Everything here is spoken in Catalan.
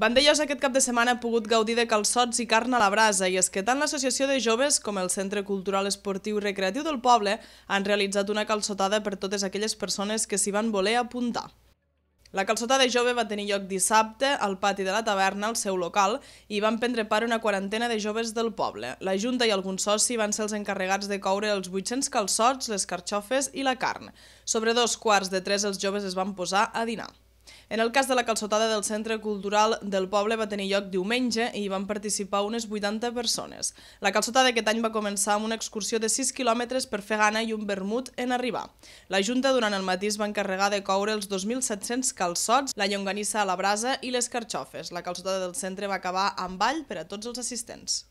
Vandellós aquest cap de setmana ha pogut gaudir de calçots i carn a la brasa i és que tant l'Associació de Joves com el Centre Cultural Esportiu i Recreatiu del poble han realitzat una calçotada per totes aquelles persones que s'hi van voler apuntar. La calçotada de jove va tenir lloc dissabte al pati de la taverna, al seu local, i van prendre part una quarantena de joves del poble. La Junta i algun soci van ser els encarregats de coure els 800 calçots, les carxofes i la carn. Sobre dos quarts de tres els joves es van posar a dinar. En el cas de la calçotada del Centre Cultural del Poble va tenir lloc diumenge i hi van participar unes 80 persones. La calçotada d'aquest any va començar amb una excursió de 6 quilòmetres per fer gana i un vermut en arribar. La Junta durant el matí es va encarregar de coure els 2.700 calçots, la llonganissa a la brasa i les carxofes. La calçotada del centre va acabar amb ball per a tots els assistents.